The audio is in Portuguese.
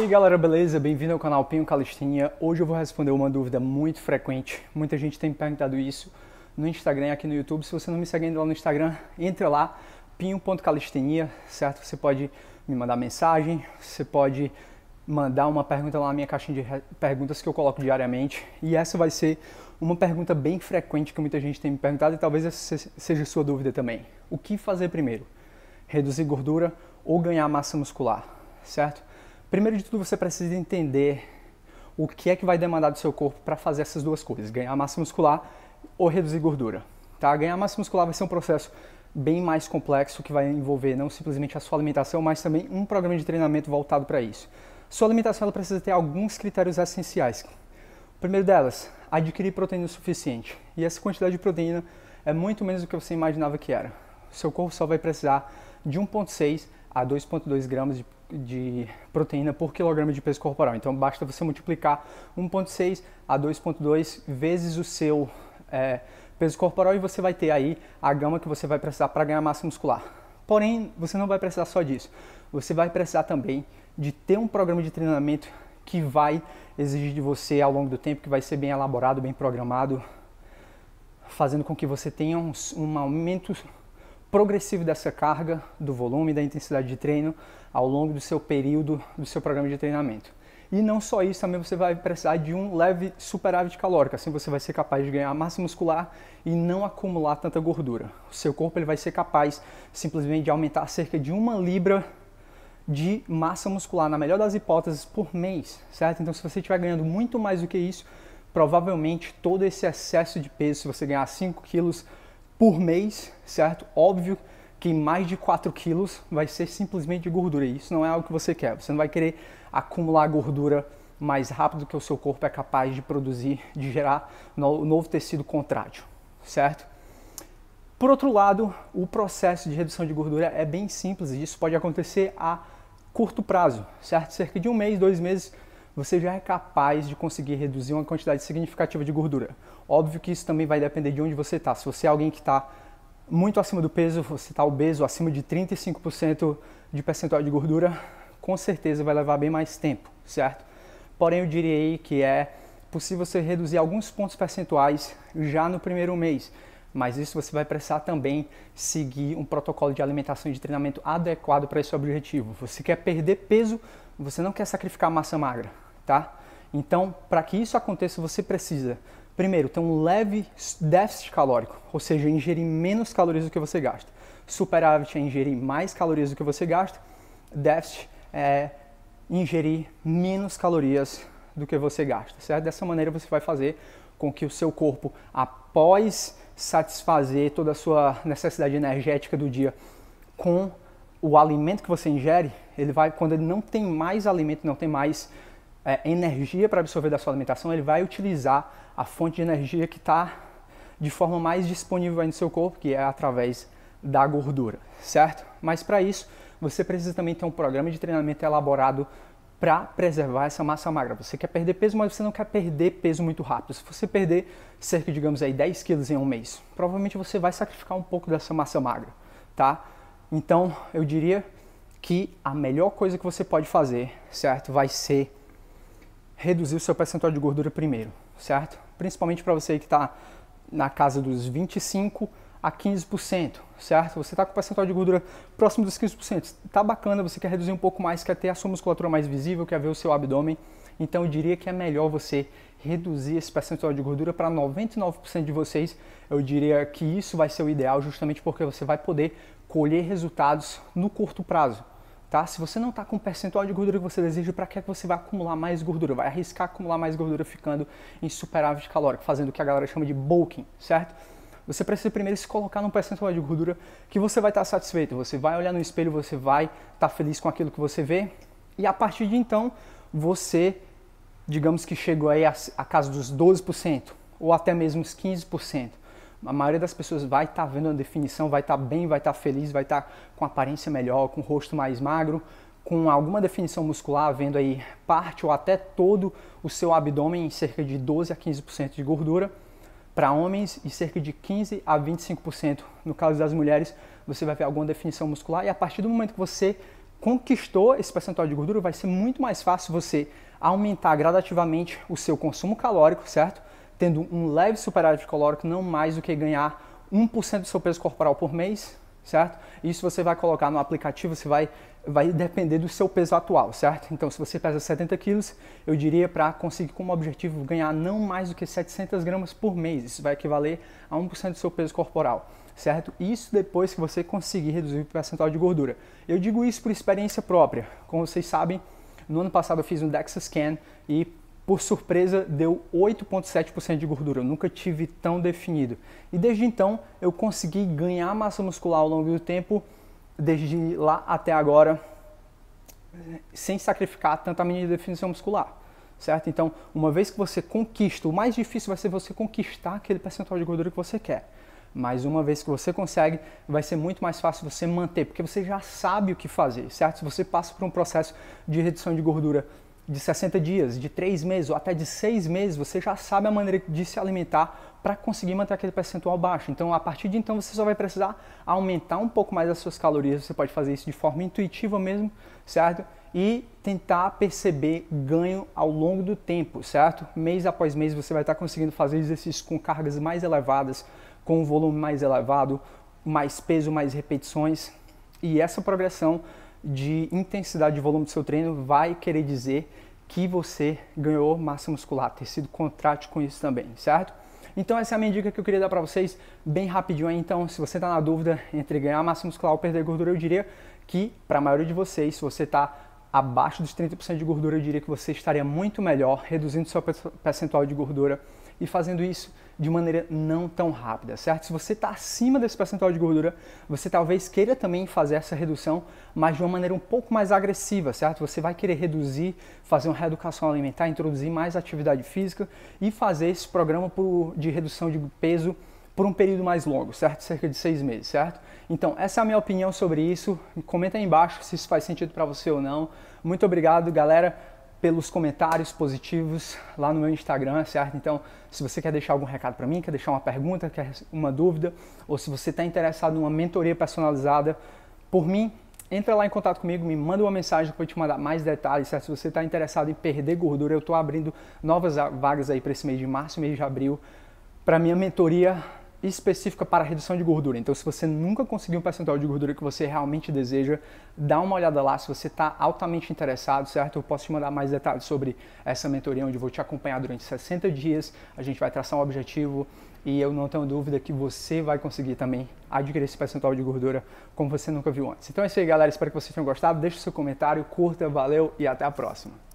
E aí galera, beleza? Bem-vindo ao canal Pinho Calistinha. Hoje eu vou responder uma dúvida muito frequente. Muita gente tem perguntado isso no Instagram, e aqui no YouTube. Se você não me segue ainda lá no Instagram, entre lá, pinho.calistinha, certo? Você pode me mandar mensagem, você pode mandar uma pergunta lá na minha caixinha de perguntas que eu coloco diariamente. E essa vai ser uma pergunta bem frequente que muita gente tem me perguntado e talvez essa seja sua dúvida também. O que fazer primeiro? Reduzir gordura ou ganhar massa muscular, certo? Primeiro de tudo, você precisa entender o que é que vai demandar do seu corpo para fazer essas duas coisas, ganhar massa muscular ou reduzir gordura. Tá? Ganhar massa muscular vai ser um processo bem mais complexo que vai envolver não simplesmente a sua alimentação, mas também um programa de treinamento voltado para isso. Sua alimentação ela precisa ter alguns critérios essenciais. O primeiro delas, adquirir proteína o suficiente. E essa quantidade de proteína é muito menos do que você imaginava que era. Seu corpo só vai precisar de 1,6 a 2,2 gramas de de proteína por quilograma de peso corporal. Então basta você multiplicar 1,6 a 2,2 vezes o seu é, peso corporal e você vai ter aí a gama que você vai precisar para ganhar massa muscular. Porém, você não vai precisar só disso. Você vai precisar também de ter um programa de treinamento que vai exigir de você ao longo do tempo, que vai ser bem elaborado, bem programado, fazendo com que você tenha um, um aumento progressivo dessa carga, do volume, da intensidade de treino ao longo do seu período do seu programa de treinamento. E não só isso, também você vai precisar de um leve superávit calórico, assim você vai ser capaz de ganhar massa muscular e não acumular tanta gordura. O seu corpo ele vai ser capaz simplesmente de aumentar cerca de uma libra de massa muscular, na melhor das hipóteses, por mês, certo? Então se você estiver ganhando muito mais do que isso, provavelmente todo esse excesso de peso, se você ganhar 5 quilos por mês, certo? Óbvio que mais de 4 quilos vai ser simplesmente gordura. E isso não é algo que você quer. Você não vai querer acumular gordura mais rápido que o seu corpo é capaz de produzir, de gerar no, novo tecido contrátil, certo? Por outro lado, o processo de redução de gordura é bem simples e isso pode acontecer a curto prazo, certo? Cerca de um mês, dois meses, você já é capaz de conseguir reduzir uma quantidade significativa de gordura. Óbvio que isso também vai depender de onde você está. Se você é alguém que está muito acima do peso, você está obeso, acima de 35% de percentual de gordura, com certeza vai levar bem mais tempo, certo? Porém, eu diria que é possível você reduzir alguns pontos percentuais já no primeiro mês, mas isso você vai precisar também seguir um protocolo de alimentação e de treinamento adequado para esse objetivo. Você quer perder peso, você não quer sacrificar massa magra tá? Então, para que isso aconteça, você precisa, primeiro, ter um leve déficit calórico, ou seja, ingerir menos calorias do que você gasta. Superávit é ingerir mais calorias do que você gasta. Déficit é ingerir menos calorias do que você gasta, certo? Dessa maneira você vai fazer com que o seu corpo, após satisfazer toda a sua necessidade energética do dia com o alimento que você ingere, ele vai, quando ele não tem mais alimento, não tem mais é, energia para absorver da sua alimentação, ele vai utilizar a fonte de energia que está de forma mais disponível aí no seu corpo, que é através da gordura, certo? Mas para isso, você precisa também ter um programa de treinamento elaborado para preservar essa massa magra. Você quer perder peso, mas você não quer perder peso muito rápido. Se você perder cerca, digamos aí, 10 quilos em um mês, provavelmente você vai sacrificar um pouco dessa massa magra, tá? Então, eu diria que a melhor coisa que você pode fazer, certo, vai ser reduzir o seu percentual de gordura primeiro, certo? Principalmente para você que está na casa dos 25 a 15%, certo? Você está com o percentual de gordura próximo dos 15%. Tá bacana, você quer reduzir um pouco mais, quer ter a sua musculatura mais visível, quer ver o seu abdômen. Então eu diria que é melhor você reduzir esse percentual de gordura para 99% de vocês. Eu diria que isso vai ser o ideal, justamente porque você vai poder colher resultados no curto prazo tá? Se você não está com o percentual de gordura que você deseja, para é que você vai acumular mais gordura? Vai arriscar acumular mais gordura ficando em superávit calórico, fazendo o que a galera chama de bulking, certo? Você precisa primeiro se colocar num percentual de gordura que você vai estar tá satisfeito. Você vai olhar no espelho, você vai estar tá feliz com aquilo que você vê. E a partir de então, você, digamos que chegou aí a, a casa dos 12% ou até mesmo os 15% a maioria das pessoas vai estar tá vendo a definição, vai estar tá bem, vai estar tá feliz, vai estar tá com aparência melhor, com o rosto mais magro, com alguma definição muscular, vendo aí parte ou até todo o seu abdômen em cerca de 12 a 15% de gordura. Para homens e cerca de 15 a 25%. No caso das mulheres, você vai ver alguma definição muscular e a partir do momento que você conquistou esse percentual de gordura, vai ser muito mais fácil você aumentar gradativamente o seu consumo calórico, certo? tendo um leve superávit calórico, não mais do que ganhar 1% do seu peso corporal por mês, certo? Isso você vai colocar no aplicativo, você vai, vai depender do seu peso atual, certo? Então, se você pesa 70 quilos, eu diria para conseguir como objetivo ganhar não mais do que 700 gramas por mês. Isso vai equivaler a 1% do seu peso corporal, certo? Isso depois que você conseguir reduzir o percentual de gordura. Eu digo isso por experiência própria. Como vocês sabem, no ano passado eu fiz um DEXA Scan e por surpresa, deu 8,7% de gordura. Eu nunca tive tão definido. E desde então, eu consegui ganhar massa muscular ao longo do tempo, desde lá até agora, sem sacrificar tanta minha definição muscular. Certo? Então, uma vez que você conquista, o mais difícil vai ser você conquistar aquele percentual de gordura que você quer. Mas uma vez que você consegue, vai ser muito mais fácil você manter, porque você já sabe o que fazer, certo? Se você passa por um processo de redução de gordura de 60 dias, de 3 meses ou até de 6 meses, você já sabe a maneira de se alimentar para conseguir manter aquele percentual baixo. Então, a partir de então, você só vai precisar aumentar um pouco mais as suas calorias. Você pode fazer isso de forma intuitiva mesmo, certo? E tentar perceber ganho ao longo do tempo, certo? Mês após mês, você vai estar conseguindo fazer exercícios com cargas mais elevadas, com um volume mais elevado, mais peso, mais repetições. E essa progressão de intensidade e volume do seu treino vai querer dizer que você ganhou massa muscular, tecido contrate com isso também, certo? Então essa é a minha dica que eu queria dar para vocês, bem rapidinho aí. Então, se você está na dúvida entre ganhar massa muscular ou perder gordura, eu diria que para a maioria de vocês, se você está abaixo dos 30% de gordura, eu diria que você estaria muito melhor reduzindo seu percentual de gordura e fazendo isso de maneira não tão rápida, certo? Se você está acima desse percentual de gordura, você talvez queira também fazer essa redução, mas de uma maneira um pouco mais agressiva, certo? Você vai querer reduzir, fazer uma reeducação alimentar, introduzir mais atividade física e fazer esse programa de redução de peso por um período mais longo, certo? Cerca de seis meses, certo? Então, essa é a minha opinião sobre isso. Comenta aí embaixo se isso faz sentido para você ou não. Muito obrigado, galera pelos comentários positivos lá no meu Instagram, certo? Então, se você quer deixar algum recado para mim, quer deixar uma pergunta, quer uma dúvida, ou se você está interessado em uma mentoria personalizada por mim, entra lá em contato comigo, me manda uma mensagem que eu vou te mandar mais detalhes, certo? Se você está interessado em perder gordura, eu estou abrindo novas vagas aí para esse mês de março, e mês de abril, para minha mentoria específica para redução de gordura. Então, se você nunca conseguiu um percentual de gordura que você realmente deseja, dá uma olhada lá. Se você está altamente interessado, certo? Eu posso te mandar mais detalhes sobre essa mentoria, onde eu vou te acompanhar durante 60 dias. A gente vai traçar um objetivo e eu não tenho dúvida que você vai conseguir também adquirir esse percentual de gordura como você nunca viu antes. Então é isso aí, galera. Espero que vocês tenham gostado. Deixe seu comentário, curta, valeu e até a próxima.